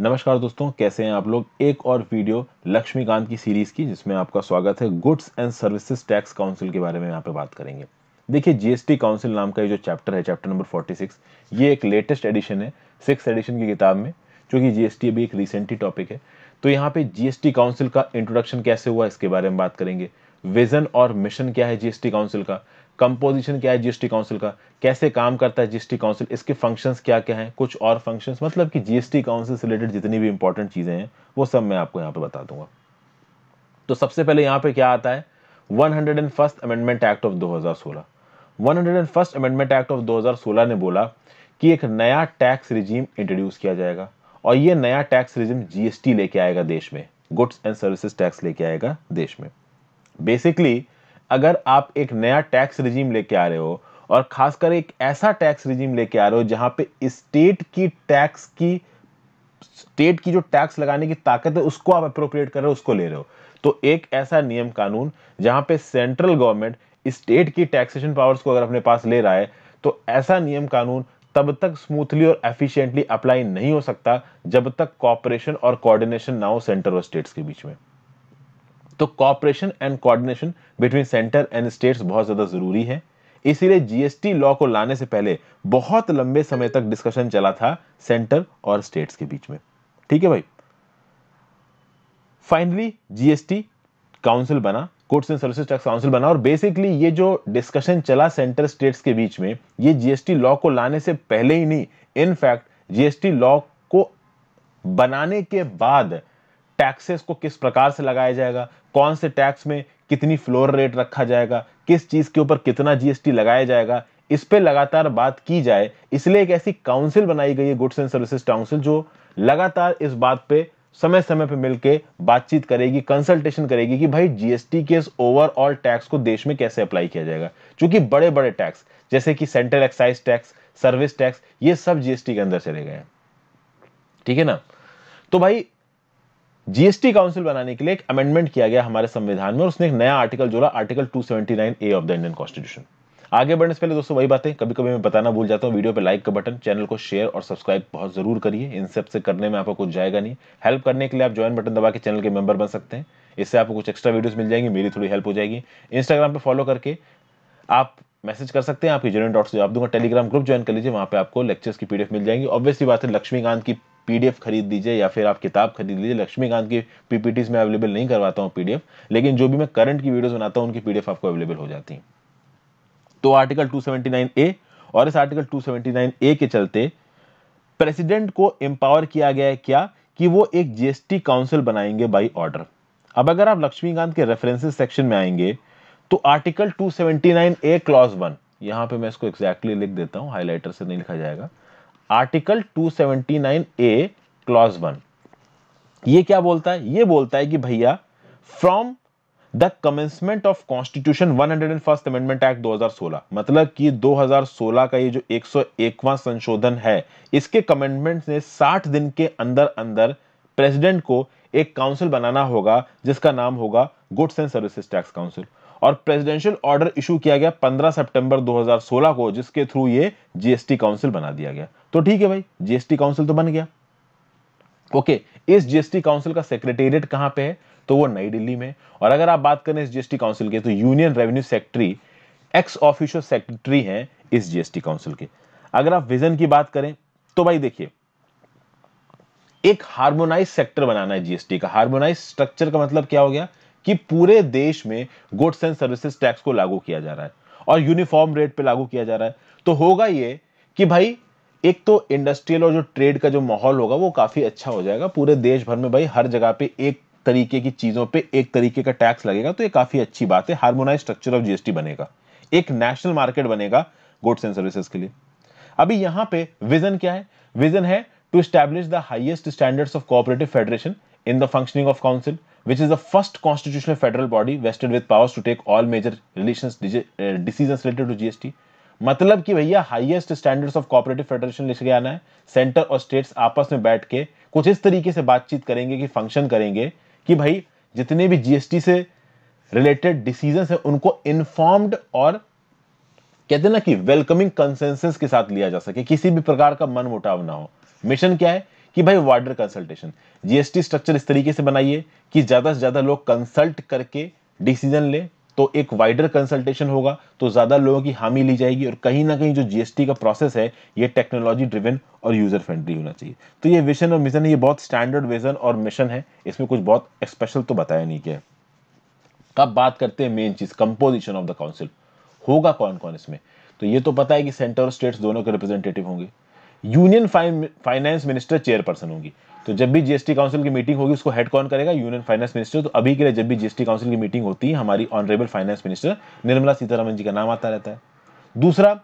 नमस्कार दोस्तों कैसे हैं आप लोग एक और वीडियो लक्ष्मीकांत की सीरीज की जिसमें आपका स्वागत है goods and services tax council के बारे में यहाँ पे बात करेंगे देखिए जीएसटी काउंसिल नाम का ये जो चैप्टर है चैप्टर नंबर 46 ये एक लेटेस्ट एडिशन है सिक्स एडिशन की किताब में चूँकि जीएसटी अभी एक रिसेंटली टॉपिक है तो यहाँ पे जीएसटी काउंसिल का इंट्रोडक्शन कैसे हुआ इसके बारे में बात करेंगे विजन और मिशन क्या है जीएसटी काउंसिल का कंपोजिशन क्या है जीएसटी काउंसिल का कैसे काम करता है जीएसटी काउंसिल इसके फंक्शंस क्या क्या हैं कुछ और फंक्शंस मतलब कि जीएसटी काउंसिल से रिलेटेड जितनी भी इंपॉर्टेंट चीज़ें हैं वो सब मैं आपको यहाँ पे बता दूंगा तो सबसे पहले यहाँ पे क्या आता है one hundred and first amendment act of दो हज़ार सोलह one hundred and first amendment act of दो हज़ार सोलह ने बोला कि एक नया टैक्स रिजीम इंट्रोड्यूस किया जाएगा और ये नया टैक्स रिजीम जीएसटी लेके आएगा देश में गुड्स एंड सर्विसेज टैक्स लेके आएगा देश में बेसिकली अगर आप एक नया टैक्स रिजीम लेके आ रहे हो और खासकर एक ऐसा टैक्स रिजीम लेके आ रहे हो जहां पे स्टेट की टैक्स की स्टेट की जो टैक्स लगाने की ताकत है उसको आप अप्रोप्रिएट कर रहे हो उसको ले रहे हो तो एक ऐसा नियम कानून जहां पे सेंट्रल गवर्नमेंट स्टेट की टैक्सेशन पावर्स को अगर अपने पास ले रहा है तो ऐसा नियम कानून तब तक स्मूथली और एफिशिएंटली अप्लाई नहीं हो सकता जब तक कॉपरेशन और कोऑर्डिनेशन ना हो सेंटर और स्टेट्स के बीच में तो cooperation and coordination between centre and states बहुत ज़्यादा ज़रूरी है इसीलिए जीएसटी लॉ को लाने से पहले बहुत लंबे समय तक डिस्कशन चला था सेंटर और स्टेट्स के बीच में ठीक है भाई फाइनली जीएसटी काउंसिल बना goods and services tax council बना और बेसिकली ये जो डिस्कशन चला सेंटर स्टेट्स के बीच में ये जीएसटी लॉ को लाने से पहले ही नहीं इनफैक्ट जीएसटी लॉ को बनाने के बाद टैक्सेस को किस प्रकार से लगाया जाएगा कौन से टैक्स में कितनी फ्लोर रेट रखा जाएगा किस चीज़ के ऊपर कितना जीएसटी लगाया जाएगा इस पर लगातार बात की जाए इसलिए एक ऐसी काउंसिल बनाई गई है गुड्स एंड सर्विसेज काउंसिल जो लगातार इस बात पे समय समय पे मिलके बातचीत करेगी कंसल्टेशन करेगी कि भाई जीएसटी के इस ओवरऑल टैक्स को देश में कैसे अप्लाई किया जाएगा क्योंकि बड़े बड़े टैक्स जैसे कि central excise tax service tax ये सब जीएसटी के अंदर चले गए ठीक है ना तो भाई जीएसटी काउंसिल बनाने के लिए एक अमेंडमेंट किया गया हमारे संविधान में और उसने एक नया आर्टिकल जोड़ा article 279 A of the Indian constitution आगे बढ़ने से पहले दोस्तों वही बातें कभी कभी मैं बताना भूल जाता हूँ वीडियो पे लाइक का बटन चैनल को शेयर और सब्सक्राइब बहुत जरूर करिए इन सब से करने में आपको कुछ जाएगा नहीं हेल्प करने के लिए आप ज्वाइन बटन दबा के चैनल के मेंबर बन सकते हैं इससे आपको कुछ एक्स्ट्रा वीडियोस मिल जाएंगी मेरी थोड़ी हेल्प हो जाएगी इंस्टाग्राम पर फॉलो करके आप मैसेज कर सकते हैं आपकी जेन्यून डॉट जवाब दूंगा टेलीग्राम ग्रुप ज्वाइन कर लीजिए वहाँ पे आपको लेक्चर्स की पीडीएफ मिल जाएंगी ऑब्वियसली बात है लक्ष्मीकांत की पीडीएफ खरीद लीजिए या फिर आप किताब खरीद लीजिए लक्ष्मीकांत की पीपीटीज में अवेलेबल नहीं करवाता हूँ पीडीएफ लेकिन जो भी मैं करंट की वीडियोस बनाता हूँ उनकी पीडीएफ आपको अवेलेबल हो जाती है तो आर्टिकल 279 ए और इस आर्टिकल 279 ए के चलते प्रेसिडेंट को एम्पावर किया गया है क्या कि वो एक जीएसटी काउंसिल बनाएंगे बाई ऑर्डर अब अगर आप लक्ष्मीकांत के रेफरेंसेज सेक्शन में आएंगे तो article two A clause one यहाँ पे मैं इसको एक्जैक्टली exactly लिख देता हूँ हाईलाइटर से नहीं लिखा जाएगा आर्टिकल 279 ए क्लॉज वन ये क्या बोलता है ये बोलता है कि भैया from the commencement of constitution one hundred and first amendment act 2016 मतलब कि 2016 का ये जो 101वां संशोधन है इसके कमेंडमेंट ने 60 दिन के अंदर अंदर प्रेसिडेंट को एक काउंसिल बनाना होगा जिसका नाम होगा goods and services tax council और प्रेसिडेंशियल ऑर्डर इशू किया गया 15 सितंबर 2016 को जिसके थ्रू ये जीएसटी काउंसिल बना दिया गया तो ठीक है भाई जीएसटी काउंसिल तो बन गया ओके इस जीएसटी काउंसिल का सेक्रेटेरिएट कहां पे है तो वो नई दिल्ली में और अगर आप बात करें इस जीएसटी काउंसिल के तो union revenue secretary ex official secretary है इस जीएसटी काउंसिल के अगर आप विजन की बात करें तो भाई देखिए एक हार्मोनाइज सेक्टर बनाना है जीएसटी का हार्मोनाइज स्ट्रक्चर का मतलब क्या हो गया कि पूरे देश में गुड्स एंड सर्विसेज टैक्स को लागू किया जा रहा है और यूनिफॉर्म रेट पे लागू किया जा रहा है तो होगा ये कि भाई एक तो इंडस्ट्रियल और जो ट्रेड का जो माहौल होगा वो काफी अच्छा हो जाएगा पूरे देश भर में भाई हर जगह पे एक तरीके की चीजों पे एक तरीके का टैक्स लगेगा तो ये काफी अच्छी बात है हार्मोनाइज स्ट्रक्चर ऑफ जीएसटी बनेगा एक नेशनल मार्केट बनेगा गुड्स एंड सर्विसेज के लिए अभी यहां पे विजन क्या है विजन है to establish the highest standards of cooperative federation in the functioning of council which is the first constitutional federal body vested with powers to take all major relations uh, decisions related to GST मतलब कि भैया highest standards of cooperative federation लेके आना है centre और states आपस में बैठ के कुछ इस तरीके से बातचीत करेंगे कि फंक्शन करेंगे कि भाई जितने भी जीएसटी से रिलेटेड डिसीजन हैं उनको इन्फॉर्म्ड और कहते ना कि वेलकमिंग कंसेंसस के साथ लिया जा सके किसी भी प्रकार का मन मुटाव ना हो मिशन क्या है कि भाई वार्डर कंसल्टेशन जीएसटी स्ट्रक्चर इस तरीके से बनाइए कि ज़्यादा से ज़्यादा लोग कंसल्ट करके डिसीजन लें तो एक वाइडर कंसल्टेशन होगा तो ज़्यादा लोगों की हामी ली जाएगी और कहीं ना कहीं जो जीएसटी का प्रोसेस है ये टेक्नोलॉजी ड्रिवन और यूज़र फ्रेंडली होना चाहिए तो ये विजन और मिशन ये बहुत स्टैंडर्ड विजन और मिशन है इसमें कुछ बहुत स्पेशल तो बताया नहीं गया तो अब बात करते हैं मेन चीज़ कंपोजिशन ऑफ द काउंसिल होगा कौन कौन इसमें तो ये तो पता है कि सेंटर और स्टेट्स दोनों के रिप्रेजेंटेटिव होंगे यूनियन फाइनेंस मिनिस्टर चेयरपर्सन होंगी तो जब भी जीएसटी काउंसिल की मीटिंग होगी उसको हेड कौन करेगा यूनियन फाइनेंस मिनिस्टर तो अभी के लिए जब भी जीएसटी काउंसिल की मीटिंग होती है हमारी honourable finance minister Nirmala Sitharaman ji का नाम आता रहता है दूसरा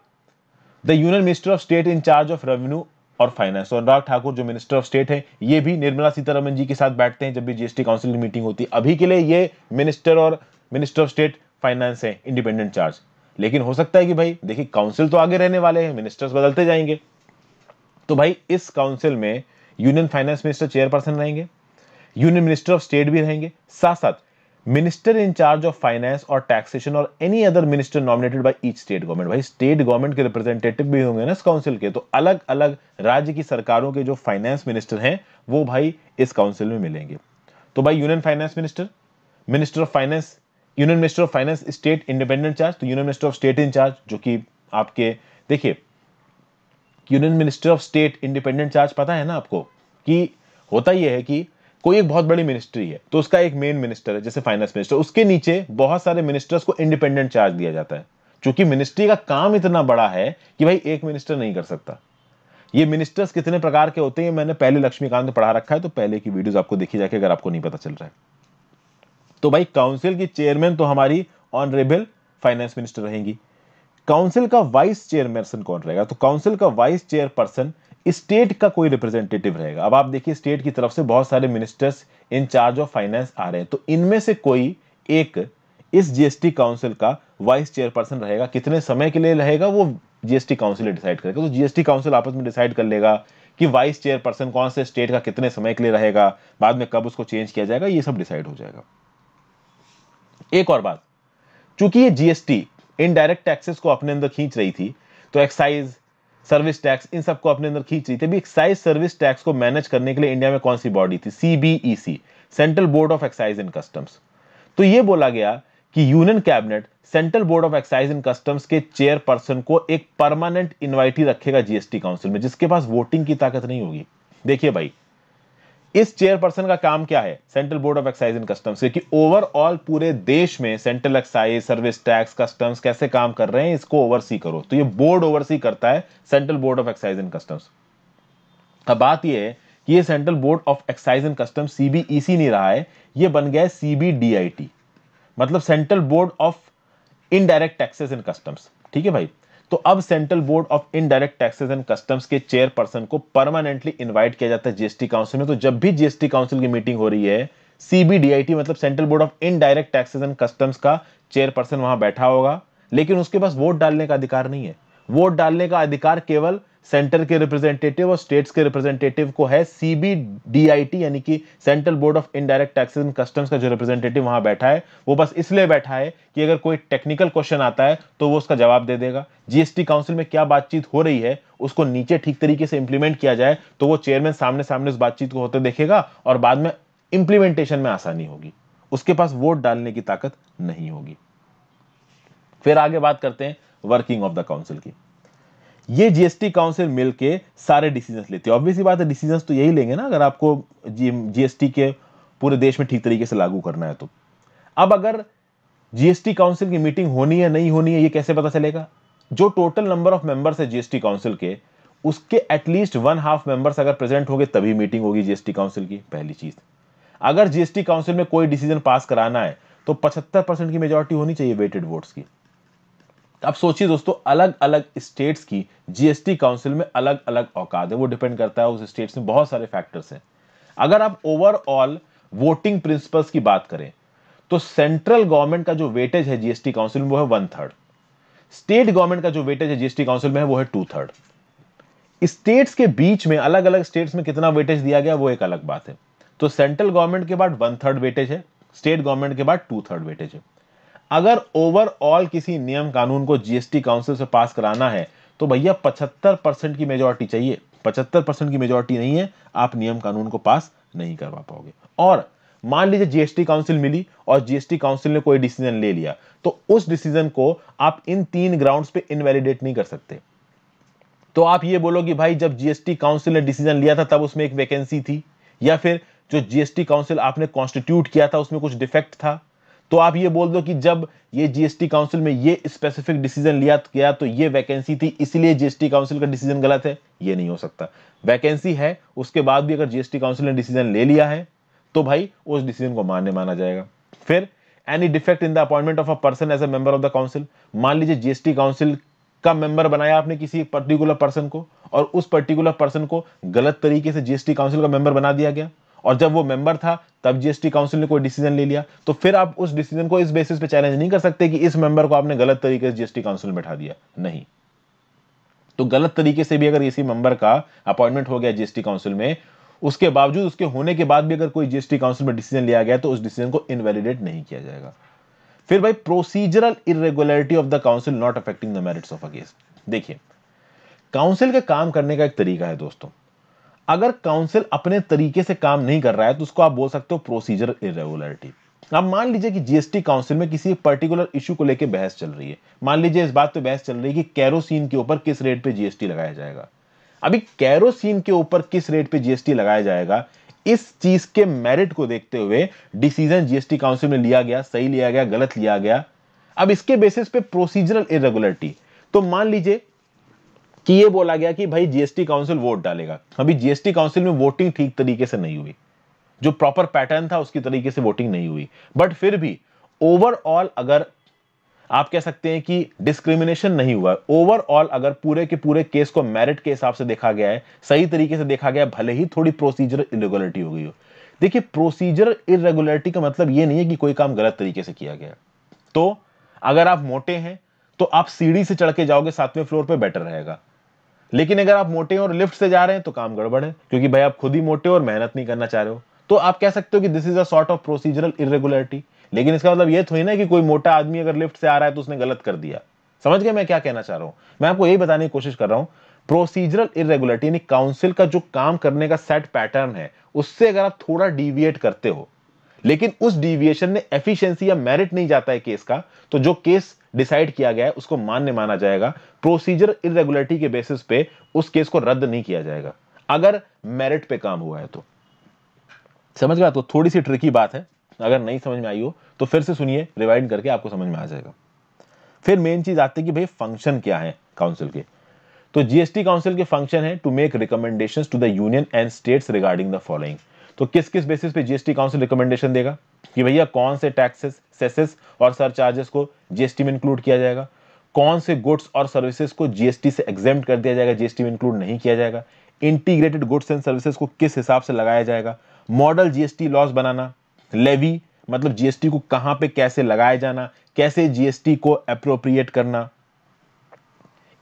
the union minister of state charge of revenue और फाइनेंस और अनुराग ठाकुर जो मिनिस्टर ऑफ स्टेट है ये भी निर्मला सीतारमन जी के साथ बैठते हैं जब भी जीएसटी काउंसिल की मीटिंग होती है अभी के लिए ये मिनिस्टर और मिनिस्टर ऑफ स्टेट फाइनेंस है इंडिपेंडेंट चार्ज लेकिन हो सकता है कि भाई देखिए काउंसिल तो आगे रहने वाले हैं मिनिस्टर्स बदलते जाएंगे तो भाई इस काउंसिल में यूनियन फाइनेंस मिनिस्टर चेयरपर्सन रहेंगे यूनियन मिनिस्टर ऑफ स्टेट भी रहेंगे साथ साथ minister in charge of finance और टैक्सेशन और any other minister nominated by each state government भाई स्टेट गवर्नमेंट के रिप्रेजेंटेटिव भी होंगे ना इस काउंसिल के तो अलग अलग राज्य की सरकारों के जो फाइनेंस मिनिस्टर हैं वो भाई इस काउंसिल में मिलेंगे तो भाई union finance minister minister of finance union minister of finance state independent charge तो union minister of state in charge जो कि आपके देखिए union minister of state independent charge पता है ना आपको कि होता यह है कि कोई एक बहुत बड़ी मिनिस्ट्री है तो उसका एक मेन मिनिस्टर है जैसे फाइनेंस मिनिस्टर उसके नीचे बहुत सारे मिनिस्टर्स को इंडिपेंडेंट चार्ज दिया जाता है क्योंकि मिनिस्ट्री का काम इतना बड़ा है कि भाई एक मिनिस्टर नहीं कर सकता ये मिनिस्टर्स कितने प्रकार के होते हैं मैंने पहले लक्ष्मीकांत पढ़ा रखा है तो पहले की वीडियोस आपको देखी जाके अगर आपको नहीं पता चल रहा है तो भाई काउंसिल की चेयरमैन तो हमारी ऑनरेबल फाइनेंस मिनिस्टर रहेंगी काउंसिल का वाइस चेयरपर्सन कौन रहेगा तो काउंसिल का वाइस चेयरपर्सन स्टेट का कोई रिप्रेजेंटेटिव रहेगा अब आप देखिए स्टेट की तरफ से बहुत सारे मिनिस्टर्स चार्ज ऑफ फाइनेंस आ रहे हैं तो इनमें से कोई एक इस जीएसटी काउंसिल का वाइस चेयरपर्सन रहेगा कितने समय के लिए रहेगा वो जीएसटी काउंसिल डिसाइड करेगा तो जीएसटी काउंसिल आपस में डिसाइड कर लेगा कि वाइस चेयरपर्सन कौन से स्टेट का कितने समय के लिए रहेगा बाद में कब उसको चेंज किया जाएगा ये सब डिसाइड हो जाएगा एक और बात चूंकि ये जीएसटी इनडायरेक्ट टैक्सेस को अपने अंदर खींच रही थी तो एक्साइज सर्विस टैक्स इन सबको अपने अंदर खींच रही थी अभी एक्साइज सर्विस टैक्स को मैनेज करने के लिए इंडिया में कौन सी बॉडी थी CBEC central board of excise and customs तो यह बोला गया कि union cabinet central board of excise and customs के चेयरपर्सन को एक परमानेंट इन्वाइटी रखेगा जीएसटी काउंसिल में जिसके पास वोटिंग की ताकत नहीं होगी देखिए भाई इस चेयरपर्सन का काम क्या है central board of excise and customs क्योंकि ओवरऑल पूरे देश में central excise service tax customs कैसे काम कर रहे हैं इसको ओवरसी करो तो ये बोर्ड ओवरसी करता है central board of excise and customs अब बात ये है कि ये central board of excise and customs CBEC नहीं रहा है ये बन गया है सीबीडीआईटी मतलब central board of indirect taxes and customs ठीक है भाई तो अब central board of indirect taxes and customs के चेयरपर्सन को परमानेंटली इन्वाइट किया जाता है जीएसटी काउंसिल में तो जब भी जीएसटी काउंसिल की मीटिंग हो रही है सीबीडीआईटी मतलब central board of indirect taxes and customs का चेयरपर्सन वहां बैठा होगा लेकिन उसके पास वोट डालने का अधिकार नहीं है वोट डालने का अधिकार केवल सेंटर के रिप्रेजेंटेटिव और स्टेट्स के रिप्रेजेंटेटिव को है सीबीडीआईटी यानी कि central board of indirect taxes and customs का जो रिप्रेजेंटेटिव वहां बैठा है वो बस इसलिए बैठा है कि अगर कोई टेक्निकल क्वेश्चन आता है तो वो उसका जवाब दे देगा जीएसटी काउंसिल में क्या बातचीत हो रही है उसको नीचे ठीक तरीके से इंप्लीमेंट किया जाए तो वो चेयरमैन सामने सामने उस बातचीत को होते देखेगा और बाद में इंप्लीमेंटेशन में आसानी होगी उसके पास वोट डालने की ताकत नहीं होगी फिर आगे बात करते हैं वर्किंग ऑफ द काउंसिल की ये जीएसटी काउंसिल मिलके सारे डिसीजन लेती है ऑब्वियसली बात है डिसीजंस तो यही लेंगे ना अगर आपको जीएसटी के पूरे देश में ठीक तरीके से लागू करना है तो अब अगर जीएसटी काउंसिल की मीटिंग होनी है नहीं होनी है ये कैसे पता चलेगा जो टोटल नंबर ऑफ मेंबर्स है जीएसटी काउंसिल के उसके एटलीस्ट वन हाफ मेंबर्स अगर प्रेजेंट होंगे तभी मीटिंग होगी जीएसटी काउंसिल की पहली चीज अगर जीएसटी काउंसिल में कोई डिसीजन पास कराना है तो 75 परसेंट की मेजोरिटी होनी चाहिए वेटेड वोट्स की अब सोचिए दोस्तों अलग अलग स्टेट्स की जीएसटी काउंसिल में अलग अलग औकात है वो डिपेंड करता है उस स्टेट्स में बहुत सारे फैक्टर्स हैं अगर आप ओवरऑल वोटिंग प्रिंसिपल्स की बात करें तो सेंट्रल गवर्नमेंट का जो वेटेज है जीएसटी काउंसिल में वो है वन थर्ड स्टेट गवर्नमेंट का जो वेटेज है जीएसटी काउंसिल में है वो है टू थर्ड स्टेट्स के बीच में अलग अलग स्टेट्स में कितना वेटेज दिया गया वो एक अलग बात है तो सेंट्रल गवर्नमेंट के बाद वन थर्ड वेटेज है स्टेट गवर्नमेंट के बाद टू थर्ड वेटेज है अगर ओवरऑल किसी नियम कानून को जीएसटी काउंसिल से पास कराना है तो भैया 75 परसेंट की मेजोरिटी चाहिए 75 परसेंट की मेजोरिटी नहीं है आप नियम कानून को पास नहीं करवा पाओगे और मान लीजिए जीएसटी काउंसिल मिली और जीएसटी काउंसिल ने कोई डिसीजन ले लिया तो उस डिसीजन को आप इन तीन ग्राउंड पे इनवेलिडेट नहीं कर सकते तो आप ये बोलो कि भाई जब जीएसटी काउंसिल ने डिसीजन लिया था तब उसमें एक वैकेंसी थी या फिर जो जीएसटी काउंसिल आपने कॉन्स्टिट्यूट किया था उसमें कुछ डिफेक्ट था तो आप ये बोल दो कि जब ये जीएसटी काउंसिल में ये स्पेसिफिक डिसीजन लिया गया तो ये वैकेंसी थी इसलिए जीएसटी काउंसिल का डिसीजन गलत है ये नहीं हो सकता वैकेंसी है उसके बाद भी अगर जीएसटी काउंसिल ने डिसीजन ले लिया है तो भाई उस डिसीजन को मान्य माना जाएगा फिर any defect in the appointment of a person as a member of the council मान लीजिए जीएसटी काउंसिल का मेंबर बनाया आपने किसी पर्टिकुलर पर्सन को और उस पर्टिकुलर पर्सन को गलत तरीके से जीएसटी काउंसिल का मेंबर बना दिया गया और जब वो मेंबर था तब जीएसटी काउंसिल ने कोई डिसीजन ले लिया तो फिर आप उस डिसीजन को इस बेसिस पे चैलेंज नहीं कर सकते कि इस मेंबर को आपने गलत तरीके से जीएसटी काउंसिल में बैठा दिया नहीं तो गलत तरीके से भी अगर इसी मेंबर का अपॉइंटमेंट हो गया जीएसटी काउंसिल में उसके बावजूद उसके होने के बाद भी अगर कोई जीएसटी काउंसिल में डिसीजन लिया गया तो उस डिसीजन को इनवेलिडेट नहीं किया जाएगा फिर भाई procedural irregularity of the council not affecting the merits of a case देखिए काउंसिल के काम करने का एक तरीका है दोस्तों अगर काउंसिल अपने तरीके से काम नहीं कर रहा है तो उसको आप बोल सकते हो प्रोसीजर इरेगुलरिटी अब मान लीजिए कि जीएसटी काउंसिल में किसी पर्टिकुलर इशू को लेकर बहस चल रही है मान लीजिए इस बात पर बहस चल रही है कि कैरोसिन के ऊपर किस रेट पर जीएसटी लगाया जाएगा अभी कैरोसिन के ऊपर किस रेट पर जीएसटी लगाया जाएगा इस चीज के मेरिट को देखते हुए डिसीजन जीएसटी काउंसिल में लिया गया सही लिया गया गलत लिया गया अब इसके बेसिस पे प्रोसीजरल इरेगुलरिटी तो मान लीजिए कि ये बोला गया कि भाई जीएसटी काउंसिल वोट डालेगा अभी जीएसटी काउंसिल में वोटिंग ठीक तरीके से नहीं हुई जो प्रॉपर पैटर्न था उसकी तरीके से वोटिंग नहीं हुई बट फिर भी ओवरऑल अगर आप कह सकते हैं कि डिस्क्रिमिनेशन नहीं हुआ ओवरऑल अगर पूरे के पूरे केस को मेरिट के हिसाब से देखा गया है सही तरीके से देखा गया भले ही थोड़ी प्रोसीजर इरेगुलरिटी हो गई हो देखिए प्रोसीजर इरेगुलरिटी का मतलब यह नहीं है कि कोई काम गलत तरीके से किया गया तो अगर आप मोटे हैं तो आप सीढ़ी से चढ़ के जाओगे सातवें फ्लोर पर बेटर रहेगा लेकिन अगर आप मोटे और लिफ्ट से जा रहे हैं तो काम गड़बड़ है क्योंकि भाई आप खुद ही मोटे और मेहनत नहीं करना चाह रहे हो तो आप कह सकते हो कि this is a sort of procedural irregularity लेकिन इसका मतलब यह थोड़ी ना कि कोई मोटा आदमी अगर लिफ्ट से आ रहा है तो उसने गलत कर दिया समझ गए मैं क्या कहना चाह रहा हूं मैं आपको यही बताने की कोशिश कर रहा हूं प्रोसीजरल इरेगुलरिटी यानी काउंसिल का जो काम करने का सेट पैटर्न है उससे अगर आप थोड़ा डिविएट करते हो लेकिन उस डिविएशन में एफिशियंसी या मेरिट नहीं जाता है केस का तो जो केस डिसाइड किया गया है उसको मान्य माना जाएगा प्रोसीजर इनरेगुलरिटी के बेसिस पे उस केस को रद्द नहीं किया जाएगा अगर मेरिट पे काम हुआ है तो समझ गया तो थोड़ी सी ट्रिकी बात है अगर नहीं समझ में आई हो तो फिर से सुनिए रिवाइंड करके आपको समझ में आ जाएगा फिर मेन चीज आती है कि भाई फंक्शन क्या है काउंसिल के तो जीएसटी काउंसिल के फंक्शन है to make recommendation to the union and states regarding the following तो किस किस बेसिस पे जीएसटी काउंसिल रिकमेंडेशन देगा कि भैया कौन से टैक्सेस सेसेस और सरचार्जेस को जीएसटी में इंक्लूड किया जाएगा कौन से गुड्स और सर्विसेज को जीएसटी से एग्जाम कर दिया जाएगा जीएसटी में इंक्लूड नहीं किया जाएगा इंटीग्रेटेड गुड्स एंड सर्विसेज को किस हिसाब से लगाया जाएगा मॉडल जीएसटी लॉस बनाना लेवी मतलब जीएसटी को कहां पे कैसे लगाया जाना कैसे जीएसटी को अप्रोप्रिएट करना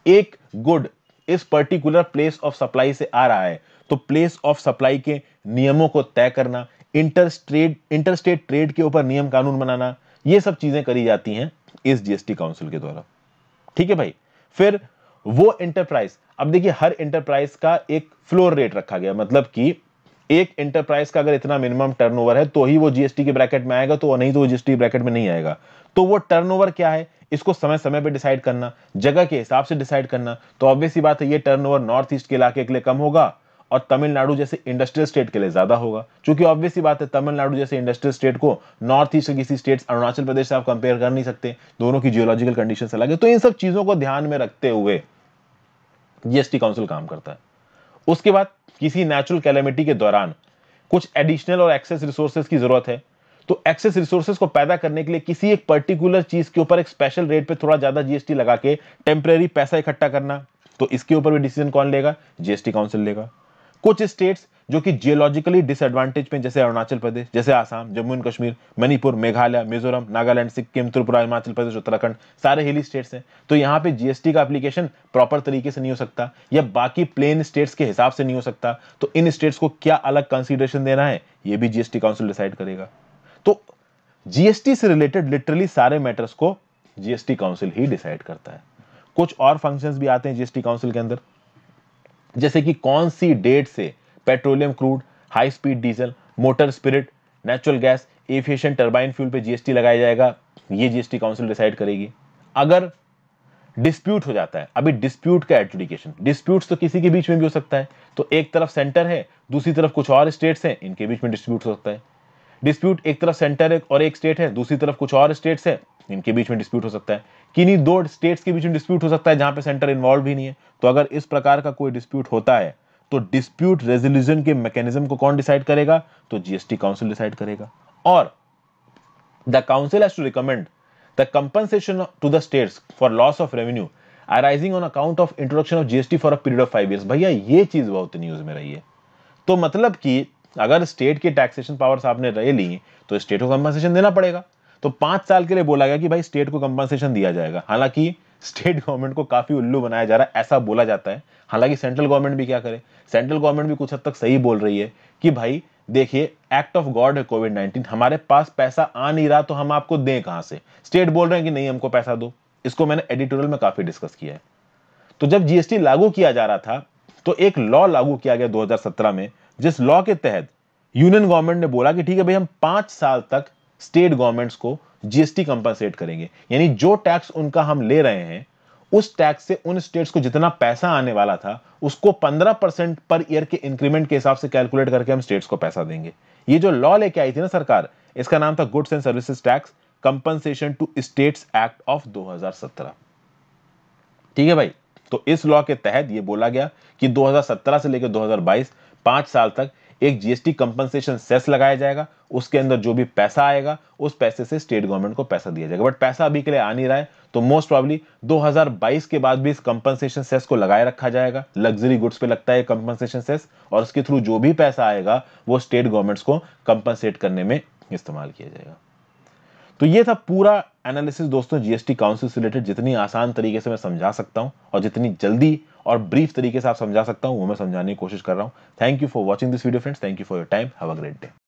एक गुड इस पर्टिकुलर प्लेस ऑफ सप्लाई से आ रहा है तो प्लेस ऑफ सप्लाई के नियमों को तय करना इंटरस्टेट इंटरस्टेट ट्रेड के ऊपर नियम कानून बनाना ये सब चीजें करी जाती हैं इस जीएसटी काउंसिल के द्वारा ठीक है भाई फिर वो एंटरप्राइज अब देखिए हर एंटरप्राइज का एक फ्लोर रेट रखा गया मतलब कि एक एंटरप्राइज का अगर इतना मिनिमम टर्नओवर है तो ही वो जीएसटी के ब्रैकेट में आएगा तो नहीं तो वो जीएसटी ब्रैकेट में नहीं आएगा तो वो टर्नओवर क्या है इसको समय समय पे डिसाइड करना जगह के हिसाब से डिसाइड करना तो ऑब्वियस ही बात है ये टर्नओवर नॉर्थ ईस्ट के इलाके के लिए कम होगा और तमिलनाडु जैसे इंडस्ट्रियल स्टेट के लिए ज्यादा होगा क्योंकि ऑब्वियस ही बात है तमिलनाडु जैसे इंडस्ट्रियल स्टेट को नॉर्थ ईस्ट के किसी स्टेट अरुणाचल प्रदेश से आप कंपेयर कर नहीं सकते दोनों की जियोलॉजिकल कंडीशन अलग है तो इन सब चीजों को ध्यान में रखते हुए जीएसटी काउंसिल काम करता है उसके बाद किसी नेचुरल कैलेमिटी के दौरान कुछ एडिशनल और एक्सेस रिसोर्सेज की जरूरत है तो एक्सेस रिसोर्सेज को पैदा करने के लिए किसी एक पर्टिकुलर चीज के ऊपर एक स्पेशल रेट पे थोड़ा ज्यादा जीएसटी लगा के टेम्परेरी पैसा इकट्ठा करना तो इसके ऊपर भी डिसीजन कौन लेगा जीएसटी काउंसिल लेगा कुछ स्टेट्स जो कि जियोलॉजिकली डिसएडवांटेज में जैसे अरुणाचल प्रदेश जैसे आसाम जम्मू एंड कश्मीर मणिपुर मेघालय मिजोरम नागालैंड सिक्किम त्रिपुरा हिमाचल प्रदेश उत्तराखंड सारे हिली स्टेट्स हैं तो यहाँ पे जीएसटी का एप्लीकेशन प्रॉपर तरीके से नहीं हो सकता या बाकी प्लेन स्टेट्स के हिसाब से नहीं हो सकता तो इन स्टेट्स को क्या अलग कंसिडरेशन देना है ये भी जीएसटी काउंसिल डिसाइड करेगा तो जीएसटी से रिलेटेड लिटरली सारे मैटर्स को जीएसटी काउंसिल ही डिसाइड करता है कुछ और फंक्शंस भी आते हैं जीएसटी काउंसिल के अंदर जैसे कि कौन सी डेट से petroleum crude high speed diesel motor spirit natural gas aviation turbine fuel पे जीएसटी लगाया जाएगा ये जीएसटी काउंसिल डिसाइड करेगी अगर डिस्प्यूट हो जाता है अभी डिस्प्यूट का एडजुडिकेशन डिस्प्यूट्स तो किसी के बीच में भी हो सकता है तो एक तरफ सेंटर है दूसरी तरफ कुछ और स्टेट्स हैं इनके बीच में डिस्प्यूट हो सकता है डिस्प्यूट एक तरफ सेंटर है और एक स्टेट है दूसरी तरफ कुछ और स्टेट्स हैं इनके बीच में डिस्प्यूट हो सकता है किन्हीं दो स्टेट्स के बीच में डिस्प्यूट हो सकता है जहां पे सेंटर इन्वॉल्व भी नहीं है तो अगर इस प्रकार का कोई डिस्प्यूट होता है तो डिस्प्यूट रेजोल्यूशन के मैकेनिज्म को कौन डिसाइड करेगा तो जीएसटी काउंसिल डिसाइड करेगा और the council has to recommend the compensation to the states for loss of revenue arising on account of introduction of GST for a period of five years भैया ये चीज बहुत news में रही है तो मतलब कि अगर स्टेट के टैक्सेशन पावर्स आपने रह ली तो स्टेट को कंपनसेशन देना पड़ेगा तो पांच साल के लिए बोला गया कि भाई स्टेट को कंपनसेशन दिया जाएगा हालांकि स्टेट गवर्नमेंट को काफी उल्लू बनाया जा रहा है ऐसा बोला जाता है हालांकि सेंट्रल गवर्नमेंट भी क्या करे सेंट्रल गवर्नमेंट भी कुछ हद तक सही बोल रही है कि भाई देखिए एक्ट ऑफ गॉड है कोविड नाइनटीन हमारे पास पैसा आ नहीं रहा तो हम आपको दें कहां से स्टेट बोल रहे हैं कि नहीं हमको पैसा दो इसको मैंने एडिटोरियल में काफी डिस्कस किया है तो जब जीएसटी लागू किया जा रहा था तो एक लॉ लागू किया गया 2017 में जिस लॉ के तहत यूनियन गवर्नमेंट ने बोला कि ठीक है भाई हम पांच साल तक स्टेट गवर्नमेंट्स को जीएसटी कंपनसेट करेंगे यानी जो टैक्स उनका हम ले रहे हैं उस टैक्स से उन स्टेट्स को जितना पैसा आने वाला था उसको 15 परसेंट पर ईयर के इंक्रीमेंट के हिसाब से कैलकुलेट करके हम स्टेट्स को पैसा देंगे ये जो लॉ लेके आई थी ना सरकार इसका नाम था goods and services tax compensation to states act of 2017 ठीक है भाई तो इस लॉ के तहत ये बोला गया कि 2017 से लेकर 2022 पाँच साल तक एक जीएसटी कंपनसेशन सेस लगाया जाएगा उसके अंदर जो भी पैसा आएगा उस पैसे से स्टेट गवर्नमेंट को पैसा दिया जाएगा बट पैसा अभी के लिए आ नहीं रहा है तो मोस्ट प्रॉब्ली 2022 के बाद भी इस कंपनसेशन सेस को लगाए रखा जाएगा लग्जरी गुड्स पे लगता है कंपनसेशन सेस और उसके थ्रू जो भी पैसा आएगा वो स्टेट गवर्नमेंट्स को कंपनसेट करने में इस्तेमाल किया जाएगा तो ये था पूरा एनालिसिस दोस्तों जीएसटी काउंसिल से रिलेटेड जितनी आसान तरीके से मैं समझा सकता हूँ और जितनी जल्दी और ब्रीफ तरीके से आप समझा सकता हूँ वो मैं समझाने की कोशिश कर रहा हूँ thank you for watching this video friends thank you for your time have a great day